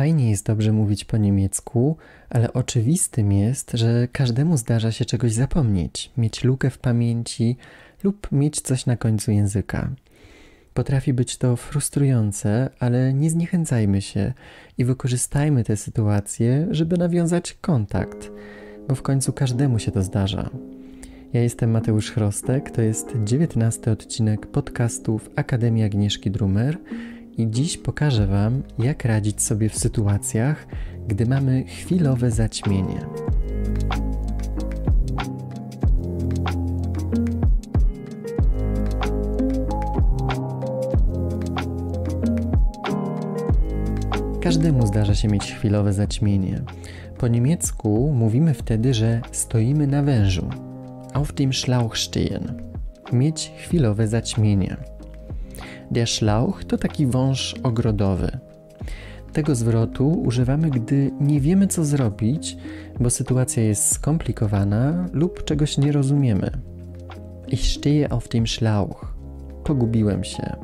Fajnie jest dobrze mówić po niemiecku, ale oczywistym jest, że każdemu zdarza się czegoś zapomnieć, mieć lukę w pamięci lub mieć coś na końcu języka. Potrafi być to frustrujące, ale nie zniechęcajmy się i wykorzystajmy tę sytuację, żeby nawiązać kontakt, bo w końcu każdemu się to zdarza. Ja jestem Mateusz Chrostek, to jest 19 odcinek podcastów Akademii Agnieszki Drumer i dziś pokażę Wam, jak radzić sobie w sytuacjach, gdy mamy chwilowe zaćmienie. Każdemu zdarza się mieć chwilowe zaćmienie. Po niemiecku mówimy wtedy, że stoimy na wężu. Auf dem Schlauchstehen. Mieć chwilowe zaćmienie. Der Schlauch to taki wąż ogrodowy. Tego zwrotu używamy, gdy nie wiemy, co zrobić, bo sytuacja jest skomplikowana lub czegoś nie rozumiemy. Ich stehe auf dem Schlauch. Pogubiłem się.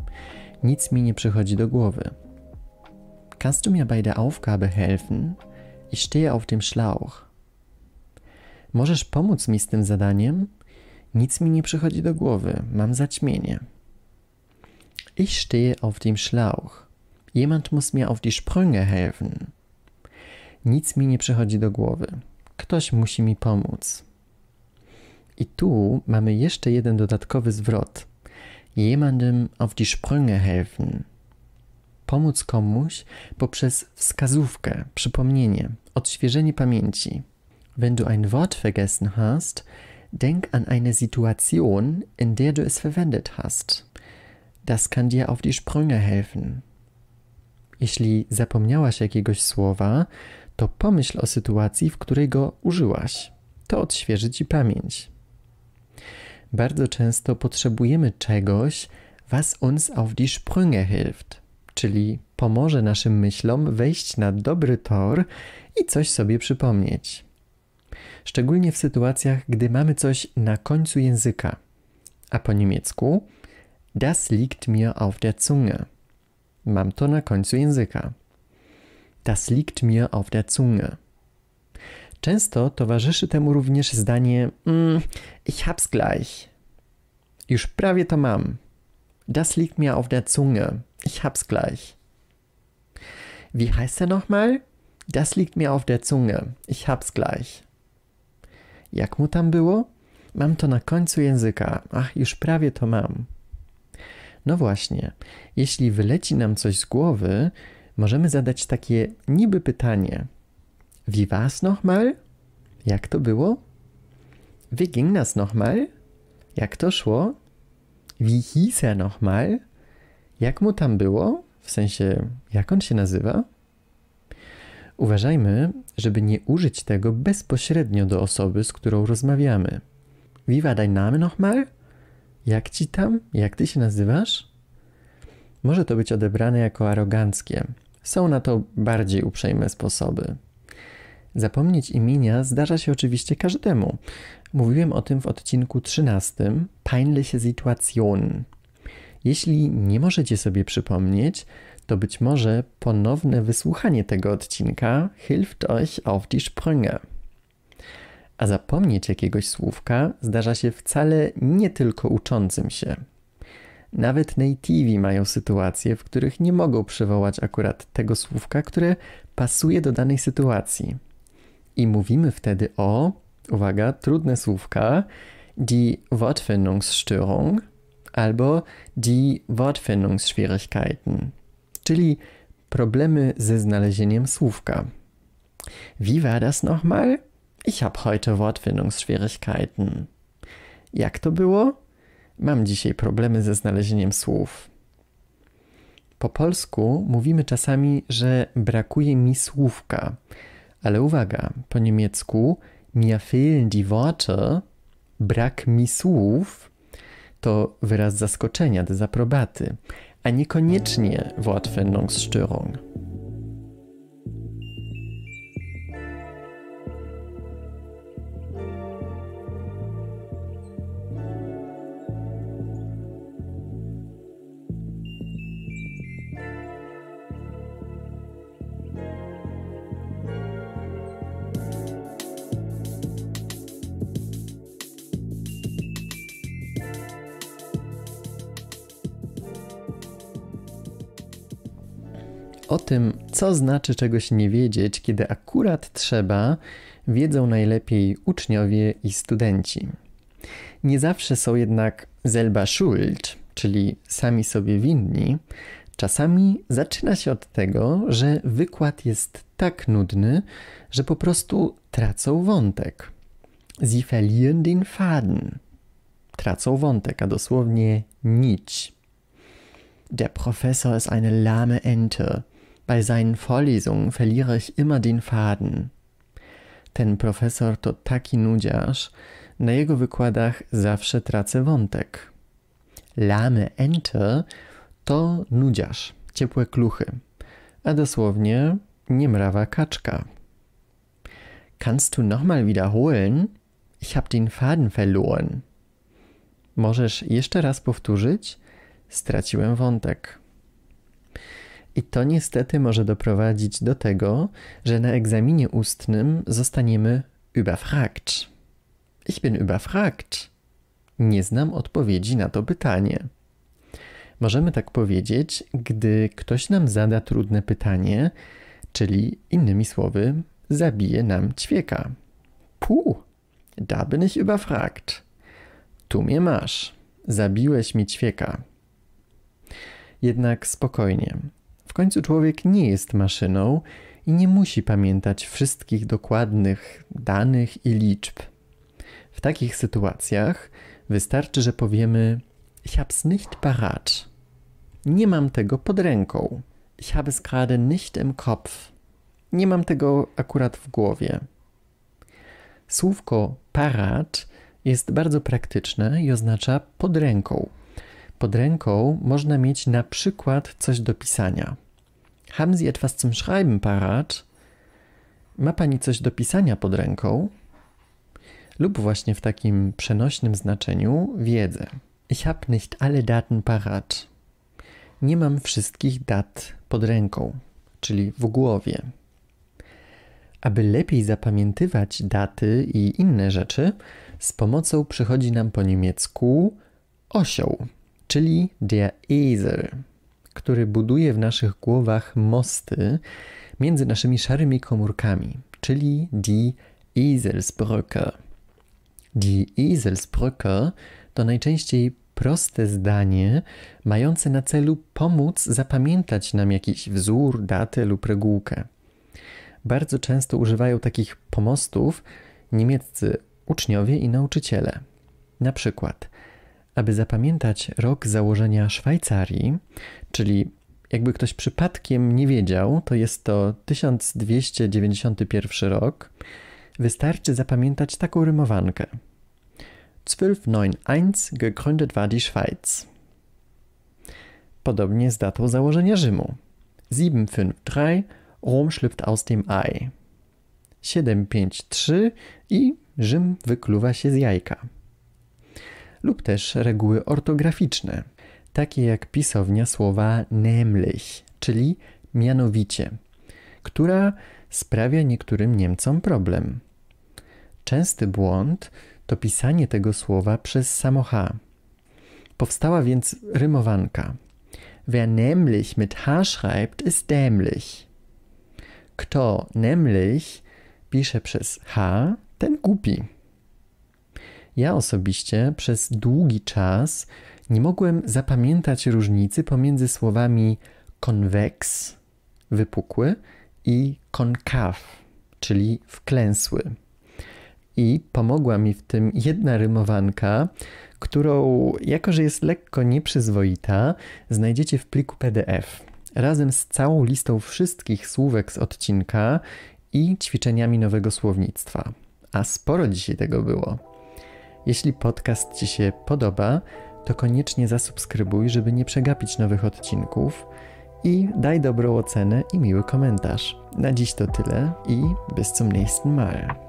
Nic mi nie przychodzi do głowy. Kannst du mir bei der Aufgabe helfen? Ich stehe auf dem Schlauch. Możesz pomóc mi z tym zadaniem? Nic mi nie przychodzi do głowy. Mam zaćmienie. Ich stehe auf dem Schlauch. Jemand muss mir auf die Sprünge helfen. Nic mi nie przychodzi do głowy. Ktoś musi mi pomóc. I tu mamy jeszcze jeden dodatkowy zwrot. Jemandem auf die Sprünge helfen. Pomóc komuś poprzez wskazówkę, przypomnienie, odświeżenie pamięci. Wenn du ein Wort vergessen hast, denk an eine Situation, in der du es verwendet hast. Das kann dir auf die Sprünge helfen. Jeśli zapomniałaś jakiegoś słowa, to pomyśl o sytuacji, w której go użyłaś. To odświeży ci pamięć. Bardzo często potrzebujemy czegoś, was uns auf die Sprünge hilft, czyli pomoże naszym myślom wejść na dobry tor i coś sobie przypomnieć. Szczególnie w sytuacjach, gdy mamy coś na końcu języka, a po niemiecku Das liegt mir auf der Zunge. Mam to na końcu języka. Das liegt mir auf der Zunge. Często towarzyszy temu również zdanie mm, ich hab's gleich. Już prawie to mam. Das liegt mir auf der Zunge. Ich hab's gleich. Wie heißt er nochmal? Das liegt mir auf der Zunge. Ich hab's gleich. Jak mu tam było? Mam to na końcu języka. Ach, już prawie to mam. No właśnie, jeśli wyleci nam coś z głowy, możemy zadać takie niby pytanie. Wie was nochmal? Jak to było? Wie ging das nochmal? Jak to szło? Wie hieß er nochmal? Jak mu tam było? W sensie, jak on się nazywa? Uważajmy, żeby nie użyć tego bezpośrednio do osoby, z którą rozmawiamy. Wie war dein Name nochmal? Jak ci tam? Jak ty się nazywasz? Może to być odebrane jako aroganckie. Są na to bardziej uprzejme sposoby. Zapomnieć imienia zdarza się oczywiście każdemu. Mówiłem o tym w odcinku 13 Peinliche Situation. Jeśli nie możecie sobie przypomnieć, to być może ponowne wysłuchanie tego odcinka hilft euch auf die Sprünge. A zapomnieć jakiegoś słówka zdarza się wcale nie tylko uczącym się. Nawet nativi mają sytuacje, w których nie mogą przywołać akurat tego słówka, które pasuje do danej sytuacji. I mówimy wtedy o, uwaga, trudne słówka, die Wortfindungsstörung albo die Wortfindungsschwierigkeiten, czyli problemy ze znalezieniem słówka. Wie war das nochmal? Ich habe heute Wortfindungsschwierigkeiten. Jak to było? Mam dzisiaj problemy ze znalezieniem słów. Po polsku mówimy czasami, że brakuje mi słówka. Ale uwaga, po niemiecku mir fehlen die Worte, brak mi słów to wyraz zaskoczenia, dezaprobaty, a niekoniecznie Wortfindungsstörung. o tym, co znaczy czegoś nie wiedzieć, kiedy akurat trzeba, wiedzą najlepiej uczniowie i studenci. Nie zawsze są jednak selber schuld, czyli sami sobie winni. Czasami zaczyna się od tego, że wykład jest tak nudny, że po prostu tracą wątek. Sie verlieren den Faden. Tracą wątek, a dosłownie nic. Der Professor ist eine lahme Ente. Bei seinen Vorlesungen verliere ich immer den Faden. Ten profesor to taki nudziarz, na jego wykładach zawsze tracę wątek. Lame Ente to nudziarz, ciepłe kluchy, a dosłownie niemrawa kaczka. Kannst du nochmal wiederholen? Ich hab den Faden verloren. Możesz jeszcze raz powtórzyć? Straciłem wątek. I to niestety może doprowadzić do tego, że na egzaminie ustnym zostaniemy überfragt. Ich bin überfragt. Nie znam odpowiedzi na to pytanie. Możemy tak powiedzieć, gdy ktoś nam zada trudne pytanie, czyli innymi słowy, zabije nam ćwieka. Puh, da bin ich überfragt. Tu mnie masz, zabiłeś mi ćwieka. Jednak spokojnie, końcu człowiek nie jest maszyną i nie musi pamiętać wszystkich dokładnych danych i liczb. W takich sytuacjach wystarczy, że powiemy Ich hab's nicht parat. Nie mam tego pod ręką. Ich habe es gerade nicht im Kopf. Nie mam tego akurat w głowie. Słówko parat jest bardzo praktyczne i oznacza pod ręką. Pod ręką można mieć na przykład coś do pisania. Haben Sie etwas zum Schreiben parat? Ma Pani coś do pisania pod ręką? Lub właśnie w takim przenośnym znaczeniu wiedzę. Ich habe nicht alle Daten parat. Nie mam wszystkich dat pod ręką, czyli w głowie. Aby lepiej zapamiętywać daty i inne rzeczy, z pomocą przychodzi nam po niemiecku osioł, czyli der Esel który buduje w naszych głowach mosty między naszymi szarymi komórkami, czyli die Eselsbrücke. Die Eselsbrücke to najczęściej proste zdanie mające na celu pomóc zapamiętać nam jakiś wzór, datę lub regułkę. Bardzo często używają takich pomostów niemieccy uczniowie i nauczyciele. Na przykład – aby zapamiętać rok założenia Szwajcarii, czyli jakby ktoś przypadkiem nie wiedział, to jest to 1291 rok, wystarczy zapamiętać taką rymowankę. 1291 gegründet war die Schweiz. Podobnie z datą założenia Rzymu. 753 Rom schlüpft aus dem Ei. 753 i Rzym wykluwa się z jajka lub też reguły ortograficzne, takie jak pisownia słowa nämlich, czyli mianowicie, która sprawia niektórym Niemcom problem. Częsty błąd to pisanie tego słowa przez samo H. Powstała więc rymowanka. Wer nämlich mit H schreibt, ist dämlich. Kto nämlich pisze przez H, ten głupi. Ja osobiście przez długi czas nie mogłem zapamiętać różnicy pomiędzy słowami konweks, wypukły i konkaw, czyli wklęsły. I pomogła mi w tym jedna rymowanka, którą, jako że jest lekko nieprzyzwoita, znajdziecie w pliku PDF razem z całą listą wszystkich słówek z odcinka i ćwiczeniami nowego słownictwa. A sporo dzisiaj tego było. Jeśli podcast Ci się podoba, to koniecznie zasubskrybuj, żeby nie przegapić nowych odcinków i daj dobrą ocenę i miły komentarz. Na dziś to tyle i bis zum nächsten Mal.